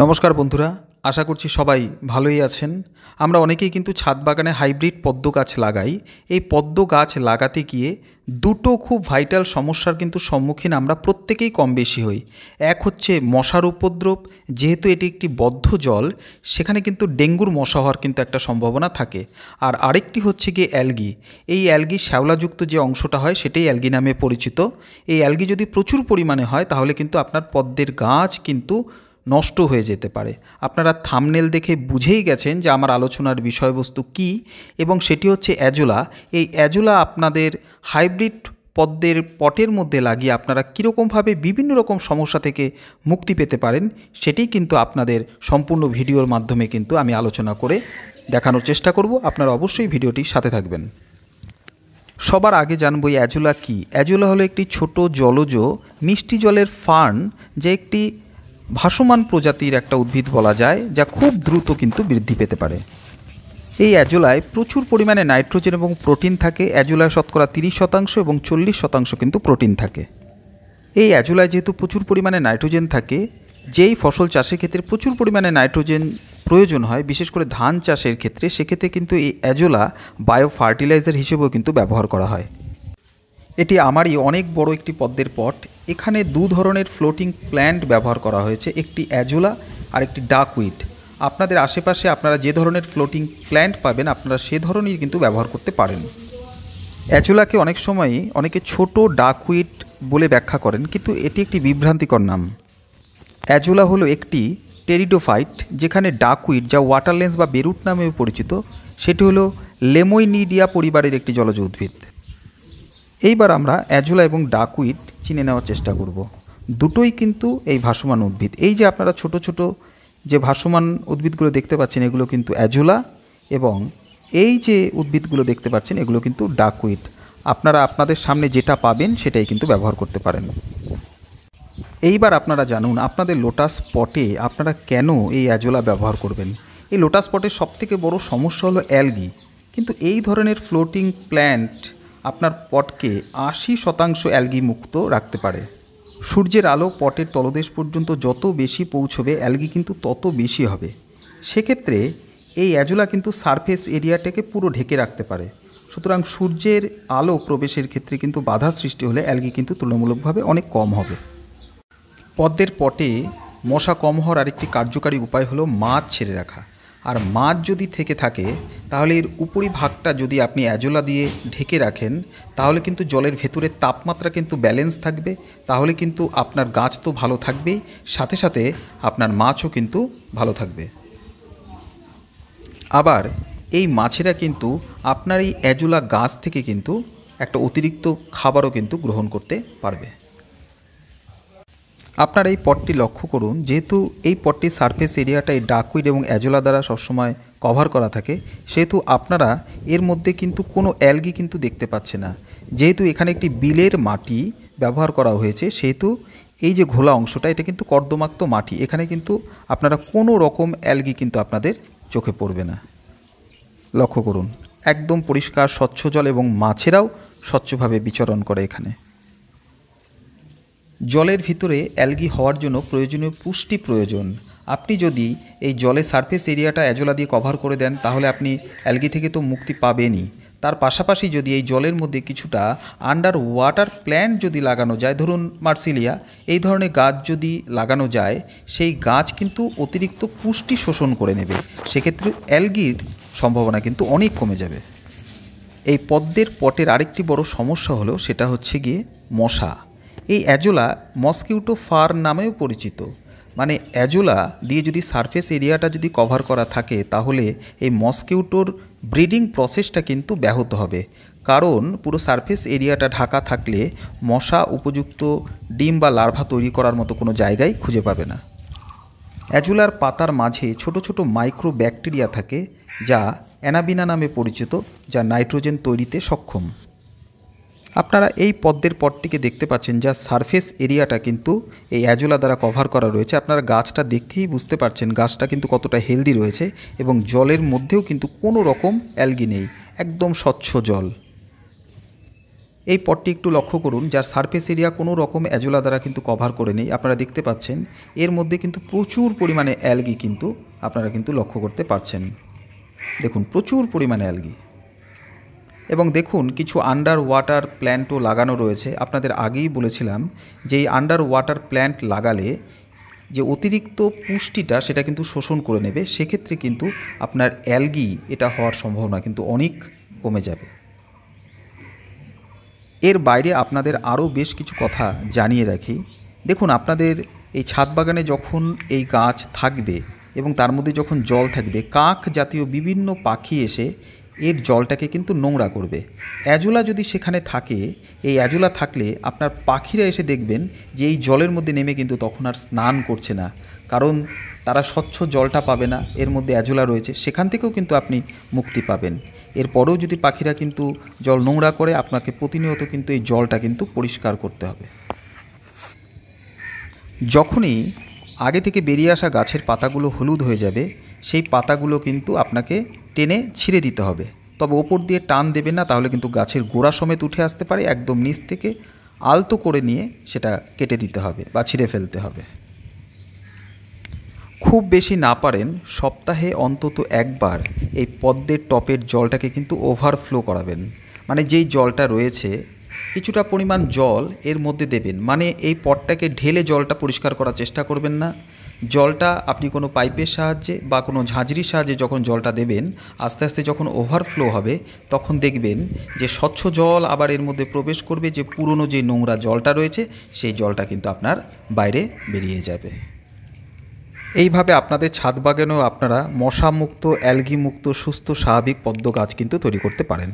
নমস্কার বন্ধুরা আশা করছি সবাই ভালোই আছেন আমরা অনেকেই কিন্তু ছাদ বাগানে হাইব্রিড পদ্ম গাছ লাগাই এই পদ্ম গাছ লাগাতে গিয়ে দুটো খুব ভাইটাল সমস্যার কিন্তু সম্মুখীন আমরা প্রত্যেকেই কম বেশি হই এক হচ্ছে মশার উপদ্রব যেহেতু এটি একটি বদ্ধ জল সেখানে কিন্তু ডেঙ্গুর মশা হওয়ার কিন্তু একটা সম্ভাবনা থাকে আর আরেকটি হচ্ছে গিয়ে অ্যালগি এই অ্যালগি শ্যাওলাযুক্ত যে অংশটা হয় সেটাই অ্যালগি নামে পরিচিত এই অ্যালগি যদি প্রচুর পরিমাণে হয় তাহলে কিন্তু আপনার পদ্মের গাছ কিন্তু নষ্ট হয়ে যেতে পারে আপনারা থামনেল দেখে বুঝেই গেছেন যে আমার আলোচনার বিষয়বস্তু কি এবং সেটি হচ্ছে অ্যাজোলা এই অ্যাজোলা আপনাদের হাইব্রিড পদ্মের পটের মধ্যে লাগিয়ে আপনারা কীরকমভাবে বিভিন্ন রকম সমস্যা থেকে মুক্তি পেতে পারেন সেটি কিন্তু আপনাদের সম্পূর্ণ ভিডিওর মাধ্যমে কিন্তু আমি আলোচনা করে দেখানোর চেষ্টা করব আপনারা অবশ্যই ভিডিওটির সাথে থাকবেন সবার আগে জানবো এই অ্যাজোলা কী অ্যাজোলা হলো একটি ছোট জলজ মিষ্টি জলের ফার্ন যে একটি ভাসমান প্রজাতির একটা উদ্ভিদ বলা যায় যা খুব দ্রুত কিন্তু বৃদ্ধি পেতে পারে এই অ্যাজোলায় প্রচুর পরিমাণে নাইট্রোজেন এবং প্রোটিন থাকে অ্যাজোলায় শতকরা তিরিশ শতাংশ এবং চল্লিশ শতাংশ কিন্তু প্রোটিন থাকে এই অ্যাজোলায় যেহেতু প্রচুর পরিমাণে নাইট্রোজেন থাকে যেই ফসল চাষের ক্ষেত্রে প্রচুর পরিমাণে নাইট্রোজেন প্রয়োজন হয় বিশেষ করে ধান চাষের ক্ষেত্রে সেক্ষেত্রে কিন্তু এই অ্যাজোলা বায়ো ফার্টিলাইজার হিসেবেও কিন্তু ব্যবহার করা হয় এটি আমারই অনেক বড় একটি পদ্মের পট এখানে দু ধরনের ফ্লোটিং প্ল্যান্ট ব্যবহার করা হয়েছে একটি অ্যাজুলা আর একটি ডাকউইট আপনাদের আশেপাশে আপনারা যে ধরনের ফ্লোটিং প্ল্যান্ট পাবেন আপনারা সে ধরনেরই কিন্তু ব্যবহার করতে পারেন অ্যাজুলাকে অনেক সময়ই অনেকে ছোট ডাকউইট বলে ব্যাখ্যা করেন কিন্তু এটি একটি বিভ্রান্তিকর নাম অ্যাজুলা হলো একটি টেরিডোফাইট যেখানে ডাকউইট যা ওয়াটার লেন্স বা বেরুট নামেও পরিচিত সেটি হলো লেমোইনিডিয়া পরিবারের একটি জলজ উদ্ভিদ এইবার আমরা অ্যাজোলা এবং ডাকুইট চিনে নেওয়ার চেষ্টা করব দুটোই কিন্তু এই ভাসমান উদ্ভিদ এই যে আপনারা ছোট ছোট যে ভাসমান উদ্ভিদগুলো দেখতে পাচ্ছেন এগুলো কিন্তু অ্যাজোলা এবং এই যে উদ্ভিদগুলো দেখতে পাচ্ছেন এগুলো কিন্তু ডাকুইট আপনারা আপনাদের সামনে যেটা পাবেন সেটাই কিন্তু ব্যবহার করতে পারেন এইবার আপনারা জানুন আপনাদের লোটাস পটে আপনারা কেন এই অ্যাজোলা ব্যবহার করবেন এই লোটাস পটের সবথেকে বড় সমস্যা হলো অ্যালগি কিন্তু এই ধরনের ফ্লোটিং প্ল্যান্ট আপনার পটকে আশি শতাংশ অ্যালগি মুক্ত রাখতে পারে সূর্যের আলো পটের তলদেশ পর্যন্ত যত বেশি পৌঁছবে অ্যালগি কিন্তু তত বেশি হবে সেক্ষেত্রে এই অ্যাজোলা কিন্তু সারফেস এরিয়াটাকে পুরো ঢেকে রাখতে পারে সুতরাং সূর্যের আলো প্রবেশের ক্ষেত্রে কিন্তু বাধা সৃষ্টি হলে অ্যালগি কিন্তু তুলনামূলকভাবে অনেক কম হবে পদ্মের পটে মশা কম হওয়ার আরেকটি কার্যকারী উপায় হলো মাছ ছেড়ে রাখা আর মাছ যদি থেকে থাকে তাহলে এর উপরি ভাগটা যদি আপনি অ্যাজোলা দিয়ে ঢেকে রাখেন তাহলে কিন্তু জলের ভেতরে তাপমাত্রা কিন্তু ব্যালেন্স থাকবে তাহলে কিন্তু আপনার গাছ তো ভালো থাকবেই সাথে সাথে আপনার মাছও কিন্তু ভালো থাকবে আবার এই মাছেরা কিন্তু আপনার এই অ্যাজোলা গাছ থেকে কিন্তু একটা অতিরিক্ত খাবারও কিন্তু গ্রহণ করতে পারবে আপনার এই পটটি লক্ষ্য করুন যেহেতু এই পটটির সারফেস এরিয়াটা এই ডাকুইড এবং অ্যাজোলা দ্বারা সবসময় কভার করা থাকে সেহেতু আপনারা এর মধ্যে কিন্তু কোনো অ্যালগি কিন্তু দেখতে পাচ্ছে না যেহেতু এখানে একটি বিলের মাটি ব্যবহার করা হয়েছে সেহেতু এই যে ঘোলা অংশটা এটা কিন্তু কর্দমাক্ত মাটি এখানে কিন্তু আপনারা কোনো রকম অ্যালগি কিন্তু আপনাদের চোখে পড়বে না লক্ষ্য করুন একদম পরিষ্কার স্বচ্ছ জল এবং মাছেরাও স্বচ্ছভাবে বিচরণ করে এখানে জলের ভিতরে অ্যালগি হওয়ার জন্য প্রয়োজনীয় পুষ্টি প্রয়োজন আপনি যদি এই জলে সারফেস এরিয়াটা অ্যাজোলা দিয়ে কভার করে দেন তাহলে আপনি অ্যালগি থেকে তো মুক্তি পাবেনই তার পাশাপাশি যদি এই জলের মধ্যে কিছুটা আন্ডার ওয়াটার প্ল্যান্ট যদি লাগানো যায় ধরুন মার্সিলিয়া এই ধরনের গাছ যদি লাগানো যায় সেই গাছ কিন্তু অতিরিক্ত পুষ্টি শোষণ করে নেবে সেক্ষেত্রে অ্যালগির সম্ভাবনা কিন্তু অনেক কমে যাবে এই পদ্মের পটের আরেকটি বড় সমস্যা হলো সেটা হচ্ছে গিয়ে মশা এই অ্যাজোলা মসকিউটো ফার নামেও পরিচিত মানে অ্যাজোলা দিয়ে যদি সারফেস এরিয়াটা যদি কভার করা থাকে তাহলে এই মসকিউটোর ব্রিডিং প্রসেসটা কিন্তু ব্যাহত হবে কারণ পুরো সারফেস এরিয়াটা ঢাকা থাকলে মশা উপযুক্ত ডিম বা লার্ভা তৈরি করার মতো কোনো জায়গায় খুঁজে পাবে না অ্যাজুলার পাতার মাঝে ছোট ছোট মাইক্রো ব্যাকটেরিয়া থাকে যা অ্যানাবিনা নামে পরিচিত যা নাইট্রোজেন তৈরিতে সক্ষম আপনারা এই পদ্মের পটটিকে দেখতে পাচ্ছেন যা সারফেস এরিয়াটা কিন্তু এই অ্যাজোলা দ্বারা কভার করা রয়েছে আপনারা গাছটা দেখেই বুঝতে পারছেন গাছটা কিন্তু কতটা হেলদি রয়েছে এবং জলের মধ্যেও কিন্তু কোনো রকম অ্যালগি নেই একদম স্বচ্ছ জল এই পটটি একটু লক্ষ্য করুন যার সারফেস এরিয়া কোনো রকম অ্যাজোলা দ্বারা কিন্তু কভার করে নেই আপনারা দেখতে পাচ্ছেন এর মধ্যে কিন্তু প্রচুর পরিমাণে অ্যালগি কিন্তু আপনারা কিন্তু লক্ষ্য করতে পারছেন দেখুন প্রচুর পরিমাণে অ্যালগি এবং দেখুন কিছু আন্ডার ওয়াটার প্ল্যান্টও লাগানো রয়েছে আপনাদের আগেই বলেছিলাম যে এই আন্ডার ওয়াটার প্ল্যান্ট লাগালে যে অতিরিক্ত পুষ্টিটা সেটা কিন্তু শোষণ করে নেবে সেক্ষেত্রে কিন্তু আপনার অ্যালগি এটা হওয়ার সম্ভাবনা কিন্তু অনেক কমে যাবে এর বাইরে আপনাদের আরও বেশ কিছু কথা জানিয়ে রাখি দেখুন আপনাদের এই ছাদ বাগানে যখন এই গাছ থাকবে এবং তার মধ্যে যখন জল থাকবে কাক জাতীয় বিভিন্ন পাখি এসে এর জলটাকে কিন্তু নোংরা করবে অ্যাজোলা যদি সেখানে থাকে এই অ্যাজোলা থাকলে আপনার পাখিরা এসে দেখবেন যে এই জলের মধ্যে নেমে কিন্তু তখন আর স্নান করছে না কারণ তারা স্বচ্ছ জলটা পাবে না এর মধ্যে অ্যাজোলা রয়েছে সেখান থেকেও কিন্তু আপনি মুক্তি পাবেন এরপরেও যদি পাখিরা কিন্তু জল নোংরা করে আপনাকে প্রতিনিয়ত কিন্তু এই জলটা কিন্তু পরিষ্কার করতে হবে যখনই আগে থেকে বেরিয়ে আসা গাছের পাতাগুলো হলুদ হয়ে যাবে সেই পাতাগুলো কিন্তু আপনাকে টেনে ছিঁড়ে দিতে হবে তবে ওপর দিয়ে টান দেবেন না তাহলে কিন্তু গাছের গোড়া সমেত উঠে আসতে পারে একদম নিচ থেকে আলতো করে নিয়ে সেটা কেটে দিতে হবে বা ছিঁড়ে ফেলতে হবে খুব বেশি না পারেন সপ্তাহে অন্তত একবার এই পদ্মের টপের জলটাকে কিন্তু ওভারফ্লো করাবেন মানে যেই জলটা রয়েছে কিছুটা পরিমাণ জল এর মধ্যে দেবেন মানে এই পটটাকে ঢেলে জলটা পরিষ্কার করার চেষ্টা করবেন না জলটা আপনি কোনো পাইপের সাহায্যে বা কোনো ঝাঁঝরির সাহায্যে যখন জলটা দেবেন আস্তে আস্তে যখন ওভারফ্লো হবে তখন দেখবেন যে স্বচ্ছ জল আবার এর মধ্যে প্রবেশ করবে যে পুরনো যে নোংরা জলটা রয়েছে সেই জলটা কিন্তু আপনার বাইরে বেরিয়ে যাবে এইভাবে আপনাদের ছাদ বাগানেও আপনারা মশামুক্ত মুক্ত সুস্থ স্বাভাবিক পদ্ম গাছ কিন্তু তৈরি করতে পারেন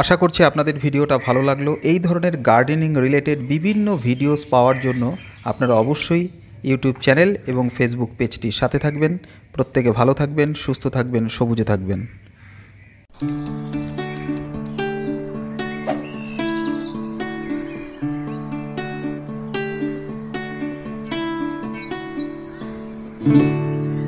আশা করছি আপনাদের ভিডিওটা ভালো লাগলো এই ধরনের গার্ডেনিং রিলেটেড বিভিন্ন ভিডিওস পাওয়ার জন্য আপনারা অবশ্যই ইউটিউব চ্যানেল এবং ফেসবুক পেজটি সাথে থাকবেন প্রত্যেকে ভালো থাকবেন সুস্থ থাকবেন সবুজে থাকবেন thank you